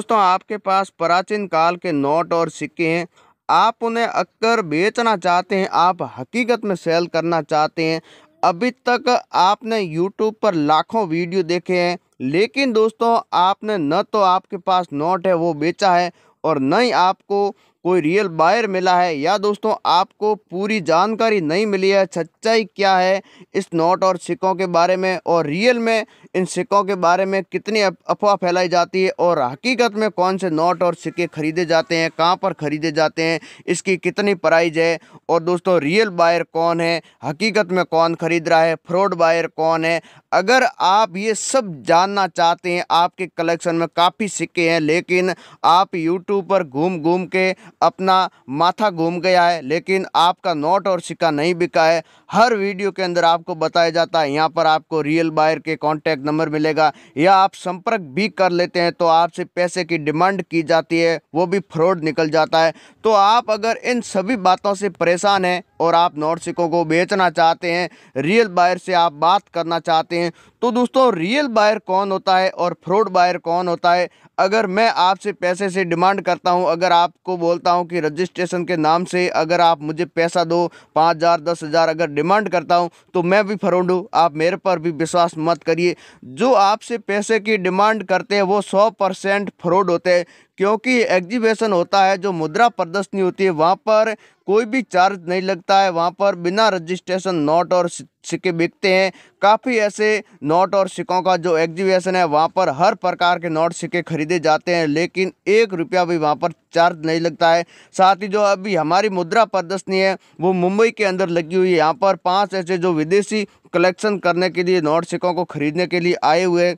दोस्तों आपके पास प्राचीन काल के नोट और सिक्के हैं आप उन्हें अक्सर बेचना चाहते हैं आप हकीकत में सेल करना चाहते हैं अभी तक आपने यूट्यूब पर लाखों वीडियो देखे हैं लेकिन दोस्तों आपने न तो आपके पास नोट है वो बेचा है और न ही आपको कोई रियल बायर मिला है या दोस्तों आपको पूरी जानकारी नहीं मिली है सच्चाई क्या है इस नोट और सिक्कों के बारे में और रियल में इन सिक्कों के बारे में कितनी अफवाह फैलाई जाती है और हकीकत में कौन से नोट और सिक्के खरीदे जाते हैं कहाँ पर खरीदे जाते हैं इसकी कितनी प्राइज है और दोस्तों रियल बायर कौन है हकीकत में कौन खरीद रहा है फ्रॉड बायर कौन है अगर आप ये सब जानना चाहते हैं आपके कलेक्शन में काफ़ी सिक्के हैं लेकिन आप यूट्यूब पर घूम घूम के अपना माथा घूम गया है लेकिन आपका नोट और सिक्का नहीं बिका है हर वीडियो के अंदर आपको बताया जाता है यहाँ पर आपको रियल बायर के कॉन्टैक्ट नंबर मिलेगा या आप संपर्क भी कर लेते हैं तो आपसे पैसे की डिमांड की जाती है वो भी फ्रॉड निकल जाता है तो आप अगर इन सभी बातों से परेशान हैं और आप नोट सिक्कों को बेचना चाहते हैं रियल बायर से आप बात करना चाहते हैं तो दोस्तों रियल बायर कौन होता है और फ्रॉड बायर कौन होता है अगर मैं आपसे पैसे से डिमांड करता हूं अगर आपको बोलता हूं कि रजिस्ट्रेशन के नाम से अगर आप मुझे पैसा दो पाँच हज़ार दस हज़ार अगर डिमांड करता हूं तो मैं भी फ्रॉड हूं आप मेरे पर भी विश्वास मत करिए जो आपसे पैसे की डिमांड करते हैं वो सौ परसेंट फ्रॉड होते हैं क्योंकि एग्जीबिशन होता है जो मुद्रा प्रदर्शनी होती है वहाँ पर कोई भी चार्ज नहीं लगता है वहाँ पर बिना रजिस्ट्रेशन नोट और सिक्के बिकते हैं काफ़ी ऐसे नोट और सिक्कों का जो एग्जीबिशन है वहाँ पर हर प्रकार के नोट सिक्के खरीदे जाते हैं लेकिन एक रुपया भी वहाँ पर चार्ज नहीं लगता है साथ ही जो अभी हमारी मुद्रा प्रदर्शनी है वो मुंबई के अंदर लगी हुई है यहाँ पर पाँच ऐसे जो विदेशी कलेक्शन करने के लिए नोट सिक्कों को खरीदने के लिए आए हुए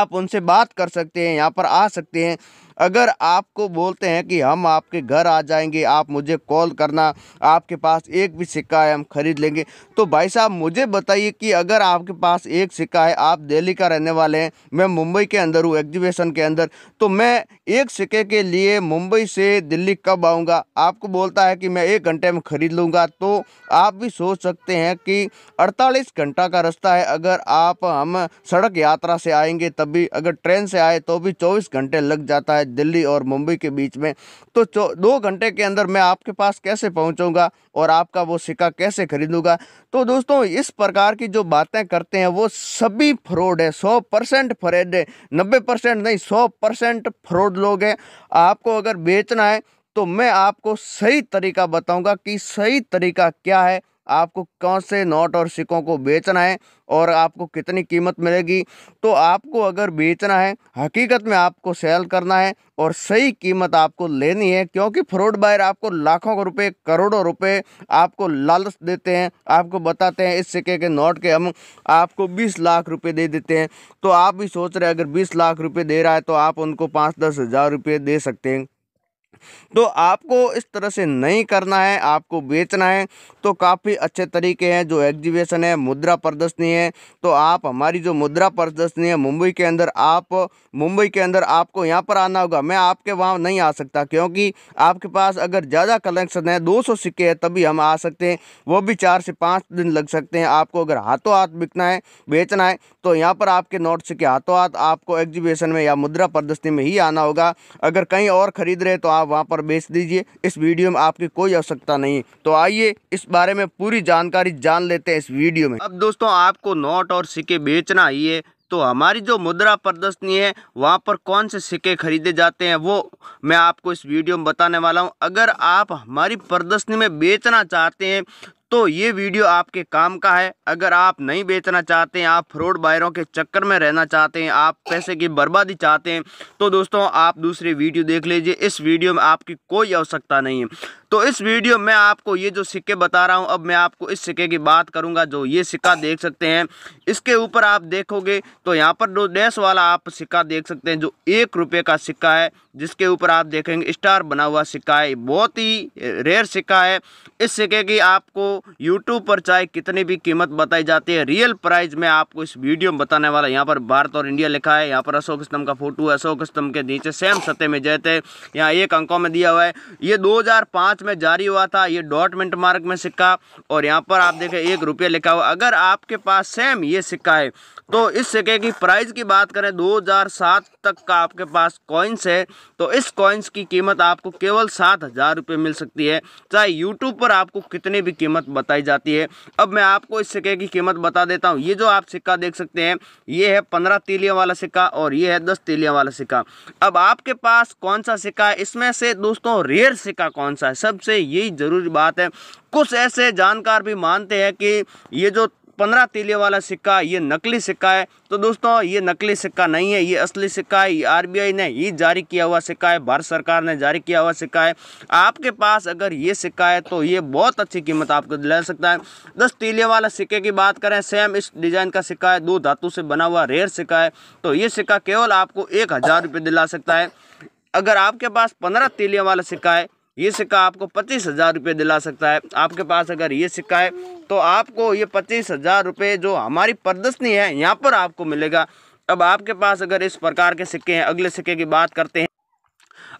आप उनसे बात कर सकते हैं यहाँ पर आ सकते हैं अगर आपको बोलते हैं कि हम आपके घर आ जाएंगे आप मुझे कॉल करना आपके पास एक भी सिक्का है हम ख़रीद लेंगे तो भाई साहब मुझे बताइए कि अगर आपके पास एक सिक्का है आप दिल्ली का रहने वाले हैं मैं मुंबई के अंदर हूँ एग्जीबिशन के अंदर तो मैं एक सिक्के के लिए मुंबई से दिल्ली कब आऊँगा आपको बोलता है कि मैं एक घंटे में ख़रीद लूँगा तो आप भी सोच सकते हैं कि अड़तालीस घंटा का रास्ता है अगर आप हम सड़क यात्रा से आएंगे तभी अगर ट्रेन से आए तो भी चौबीस घंटे लग जाता है है दिल्ली और मुंबई के बीच में तो दो घंटे के अंदर मैं आपके पास कैसे पहुंचूंगा और आपका वो सिक्का कैसे खरीदूंगा तो दोस्तों इस प्रकार की जो बातें करते हैं वो सभी फ्रॉड है सौ परसेंट फ्रेड है नब्बे परसेंट नहीं सौ परसेंट फ्रॉड लोग हैं आपको अगर बेचना है तो मैं आपको सही तरीका बताऊंगा कि सही तरीका क्या है आपको कौन से नोट और सिक्कों को बेचना है और आपको कितनी कीमत मिलेगी तो आपको अगर बेचना है हकीकत में आपको सेल करना है और सही कीमत आपको लेनी है क्योंकि फ्रॉड बायर आपको लाखों रुपए करोड़ों रुपए आपको लालच देते हैं आपको बताते हैं इस सिक्के के नोट के हम आपको 20 लाख रुपए दे देते हैं तो आप भी सोच रहे अगर 20 लाख रुपए दे रहा है तो आप उनको पाँच दस हज़ार रुपये दे सकते हैं तो आपको इस तरह से नहीं करना है आपको बेचना है तो काफ़ी अच्छे तरीके हैं जो एग्जीबिशन है मुद्रा प्रदर्शनी है तो आप हमारी जो मुद्रा प्रदर्शनी है मुंबई के अंदर आप मुंबई के अंदर आपको यहाँ पर आना होगा मैं आपके वहाँ नहीं आ सकता क्योंकि आपके पास अगर ज़्यादा कलेक्शन है दो सिक्के हैं तभी हम आ सकते हैं वो भी चार से पाँच दिन लग सकते हैं आपको अगर हाथों हाथ बिकना है बेचना है तो यहाँ पर आपके नोट सिक्के हाथों हाथ आपको एग्जीबिशन में या मुद्रा प्रदर्शनी में ही आना होगा अगर कहीं और ख़रीद रहे तो आप वहाँ पर बेच दीजिए इस वीडियो में आपकी कोई आवश्यकता नहीं तो आइए इस बारे में पूरी जानकारी जान लेते हैं इस वीडियो में अब दोस्तों आपको नोट और सिक्के बेचना ही है तो हमारी जो मुद्रा प्रदर्शनी है वहाँ पर कौन से सिक्के खरीदे जाते हैं वो मैं आपको इस वीडियो में बताने वाला हूँ अगर आप हमारी प्रदर्शनी में बेचना चाहते हैं दोस्तों ये वीडियो आपके काम का है अगर आप नहीं बेचना चाहते हैं आप फ्रॉड बायरों के चक्कर में रहना चाहते हैं आप पैसे की बर्बादी चाहते हैं तो दोस्तों आप दूसरी वीडियो देख लीजिए इस वीडियो में आपकी कोई आवश्यकता नहीं है तो इस वीडियो में आपको ये जो सिक्के बता रहा हूँ अब मैं आपको इस सिक्के की बात करूँगा जो ये सिक्का देख सकते हैं इसके ऊपर आप देखोगे तो यहाँ पर दो डैश वाला आप सिक्का देख सकते हैं जो एक रुपये का सिक्का है जिसके ऊपर आप देखेंगे स्टार बना हुआ सिक्का है बहुत ही रेयर सिक्का है इस सिक्के की आपको यूट्यूब पर चाहे कितनी भी कीमत बताई जाती है रियल प्राइस में आपको इस वीडियो में बताने वाला यहाँ पर भारत और इंडिया लिखा है यहाँ पर अशोक स्तंभ का फोटो है अशोक स्तंभ के नीचे सेम सतह में जयते हैं यहाँ एक अंकों में दिया हुआ है ये दो में जारी हुआ था ये डॉट मिनट मार्क में सिक्का और यहाँ पर आप देखें एक रुपया लिखा हुआ अगर आपके पास सेम ये सिक्का है तो इस सिक्के की प्राइस की बात करें 2007 तक का आपके पास कॉइन्स है तो इस कॉइन्स की कीमत आपको केवल सात हज़ार रुपये मिल सकती है चाहे यूट्यूब पर आपको कितनी भी कीमत बताई जाती है अब मैं आपको इस सिक्के की कीमत बता देता हूँ ये जो आप सिक्का देख सकते हैं ये है पंद्रह तीलियाँ वाला सिक्का और ये है दस तीलियाँ वाला सिक्का अब आपके पास कौन सा सिक्का है इसमें से दोस्तों रेयर सिक्का कौन सा है सबसे यही ज़रूरी बात है कुछ ऐसे जानकार भी मानते हैं कि ये जो पंद्रह तीले वाला सिक्का ये नकली सिक्का है तो दोस्तों ये नकली सिक्का नहीं है ये असली सिक्का है आरबीआई ने ही जारी किया हुआ सिक्का है भारत सरकार ने जारी किया हुआ सिक्का है आपके पास अगर ये सिक्का है तो ये बहुत अच्छी कीमत आपको दिला सकता है दस तीले वाला सिक्के की बात करें सेम इस डिज़ाइन का सिक्का है दो धातु से बना हुआ रेयर सिक्का है तो ये सिक्का केवल आपको एक हज़ार रुपये दिला सकता है अगर आपके पास पंद्रह तीलियाँ वाला सिक्का है ये सिक्का आपको पच्चीस हज़ार रुपये दिला सकता है आपके पास अगर ये सिक्का है तो आपको ये पच्चीस हज़ार रुपये जो हमारी प्रदर्शनी है यहाँ पर आपको मिलेगा अब आपके पास अगर इस प्रकार के सिक्के हैं अगले सिक्के की बात करते हैं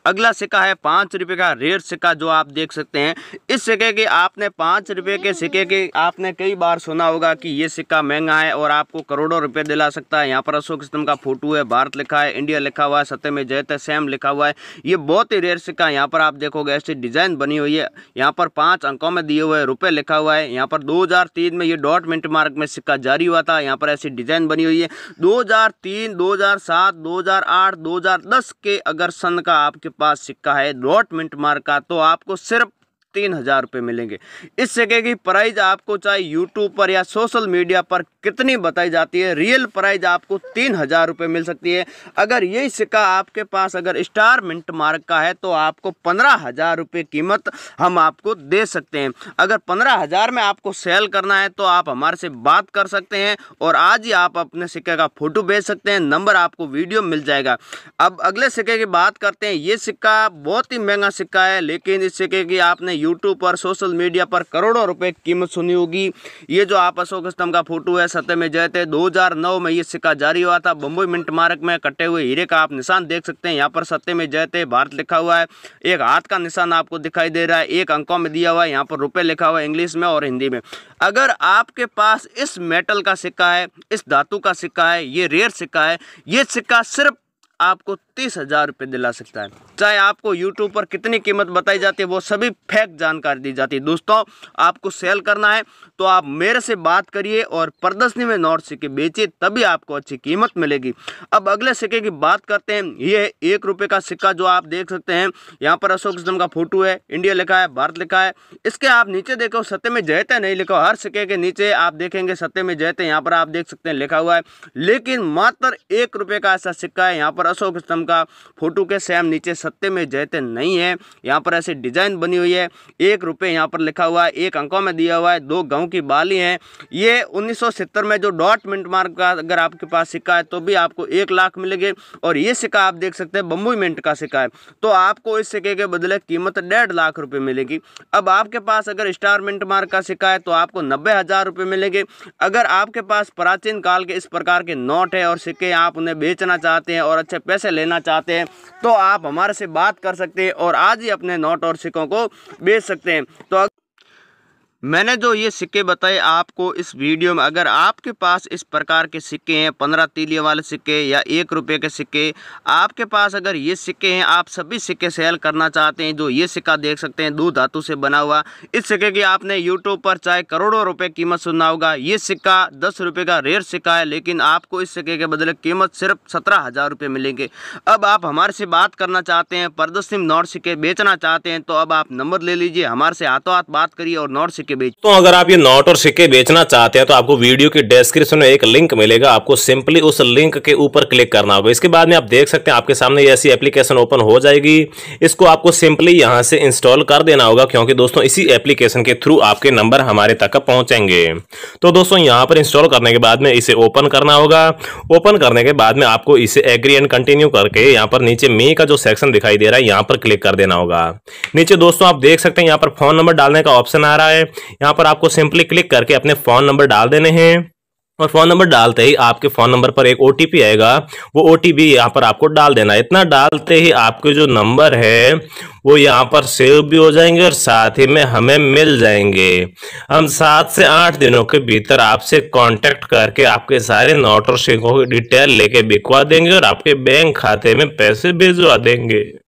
अगला सिक्का है पाँच रुपये का रेयर सिक्का जो आप देख सकते हैं इस सिक्के के आपने पाँच रुपये के सिक्के की आपने कई बार सुना होगा कि ये सिक्का महंगा है और आपको करोड़ों रुपए दिला सकता है यहाँ पर अशोक स्तंभ का फोटो है भारत लिखा है इंडिया लिखा हुआ है सत्य में जयत है सैम लिखा हुआ है ये बहुत ही रेयर सिक्का यहाँ पर आप देखोगे ऐसी डिज़ाइन बनी हुई है यहाँ पर पाँच अंकों में दिए हुए रुपये लिखा हुआ है यहाँ पर दो में ये डॉट मिनट मार्ग में सिक्का जारी हुआ था यहाँ पर ऐसी डिज़ाइन बनी हुई है दो हज़ार तीन दो हज़ार सात दो हज़ार आठ दो हज़ार दस के अगर सन का आपके पास सिक्का है नोट मिंट मार का तो आपको सिर्फ तीन हज़ार रुपये मिलेंगे इस जगह की प्राइज़ आपको चाहे यूट्यूब पर या सोशल मीडिया पर कितनी बताई जाती है रियल प्राइज़ आपको तीन हज़ार रुपये मिल सकती है अगर ये सिक्का आपके पास अगर स्टार मिंट मार्क का है तो आपको पंद्रह हज़ार रुपये कीमत हम आपको दे सकते हैं अगर पंद्रह हज़ार में आपको सेल करना है तो आप हमारे से बात कर सकते हैं और आज ही आप अपने सिक्के का फ़ोटो भेज सकते हैं नंबर आपको वीडियो मिल जाएगा अब अगले सिक्के की बात करते हैं ये सिक्का बहुत ही महंगा सिक्का है लेकिन इस सिक्के की आपने यूट्यूब पर सोशल मीडिया पर करोड़ों रुपए की कीमत सुनी होगी ये जो आप अशोक स्तंभ का फोटो है सतह में जय थे 2009 में ये सिक्का जारी हुआ था बम्बई मिंट मार्ग में कटे हुए हीरे का आप निशान देख सकते हैं यहाँ पर सत्य में जय थे भारत लिखा हुआ है एक हाथ का निशान आपको दिखाई दे रहा है एक अंकों में दिया हुआ है यहाँ पर रुपये लिखा हुआ है इंग्लिश में और हिंदी में अगर आपके पास इस मेटल का सिक्का है इस धातु का सिक्का है ये रेयर सिक्का है ये सिक्का सिर्फ आपको तीस हज़ार रुपये दिला सकता है चाहे आपको यूट्यूब पर कितनी कीमत बताई जाती है वो सभी फेक जानकारी दी जाती है दोस्तों आपको सेल करना है तो आप मेरे से बात करिए और प्रदर्शनी में नॉर्थ सिक्के बेचिए तभी आपको अच्छी कीमत मिलेगी अब अगले सिक्के की बात करते हैं ये एक रुपये का सिक्का जो आप देख सकते हैं यहाँ पर अशोक स्तंभ का फोटो है इंडिया लिखा है भारत लिखा है इसके आप नीचे देखो सत्य में जयते नहीं लिखो हर सिक्के के नीचे आप देखेंगे सत्य में जयते यहाँ पर आप देख सकते हैं लिखा हुआ है लेकिन मात्र एक रुपये का ऐसा सिक्का है यहाँ पर अशोक स्तंभ किस्म का फोटो के सेम नीचे सत्ते में जयते नहीं है यहाँ पर ऐसे डिजाइन बनी हुई है एक रुपये यहाँ पर लिखा हुआ है एक अंकों में दिया हुआ है दो गाँव की बाली है ये उन्नीस में जो डॉट मिनट मार्क का अगर आपके पास सिक्का है तो भी आपको एक लाख मिलेगी और ये सिक्का आप देख सकते हैं बम्बू मिनट का सिक्का है तो आपको इस सिक्के के बदले कीमत डेढ़ लाख रुपये मिलेगी अब आपके पास अगर स्टार मिनट मार्क का सिक्का है तो आपको नब्बे हज़ार रुपये मिलेंगे अगर आपके पास प्राचीन काल के इस प्रकार के नोट है और सिक्के आप उन्हें बेचना चाहते हैं और अच्छे पैसे लेना करना चाहते हैं तो आप हमारे से बात कर सकते हैं और आज ही अपने नोट और सिक्कों को बेच सकते हैं तो मैंने जो ये सिक्के बताए आपको इस वीडियो में अगर आपके पास इस प्रकार के सिक्के हैं पंद्रह तीलिए वाले सिक्के या एक रुपये के सिक्के आपके पास अगर ये सिक्के हैं आप सभी सिक्के सेल करना चाहते हैं जो ये सिक्का देख सकते हैं दो धातु से बना हुआ इस सिक्के की आपने यूट्यूब पर चाहे करोड़ों रुपये कीमत सुनना होगा ये सिक्का दस रुपये का रेयर सिक्का है लेकिन आपको इस सिक्के के बदले कीमत सिर्फ सत्रह हज़ार रुपये मिलेंगे अब आप हमारे से बात करना चाहते हैं प्रदर्शनी नोट सिक्के बेचना चाहते हैं तो अब आप नंबर ले लीजिए हमारे से हाथों हाथ बात करिए और नोट सिक्के सिक्के बेच तो अगर आप ये नोट और सिक्के बेचना चाहते हैं तो आपको वीडियो के डिस्क्रिप्शन में एक लिंक मिलेगा आपको सिंपली उस लिंक के ऊपर क्लिक करना होगा इसके बाद में आप देख सकते हैं आपके सामने ऐसी एप्लीकेशन ओपन हो जाएगी इसको आपको सिंपली यहाँ से इंस्टॉल कर देना होगा क्योंकि दोस्तों इसी एप्लीकेशन के थ्रू आपके नंबर हमारे तक पहुंचेंगे तो दोस्तों यहाँ पर इंस्टॉल करने के बाद में इसे ओपन करना होगा ओपन करने के बाद में आपको इसे एग्री एंड कंटिन्यू करके यहाँ पर नीचे मे का जो सेक्शन दिखाई दे रहा है यहाँ पर क्लिक कर देना होगा नीचे दोस्तों आप देख सकते हैं यहाँ पर फोन नंबर डालने का ऑप्शन आ रहा है यहाँ पर आपको सिंपली क्लिक करके अपने फ़ोन नंबर डाल देने हैं और फ़ोन नंबर डालते ही आपके फ़ोन नंबर पर एक ओ आएगा वो ओ टी यहाँ पर आपको डाल देना इतना डालते ही आपके जो नंबर है वो यहाँ पर सेव भी हो जाएंगे और साथ ही में हमें मिल जाएंगे हम सात से आठ दिनों के भीतर आपसे कांटेक्ट करके आपके सारे नोट और सिंकों की डिटेल लेके बिकवा देंगे और आपके बैंक खाते में पैसे भिजवा देंगे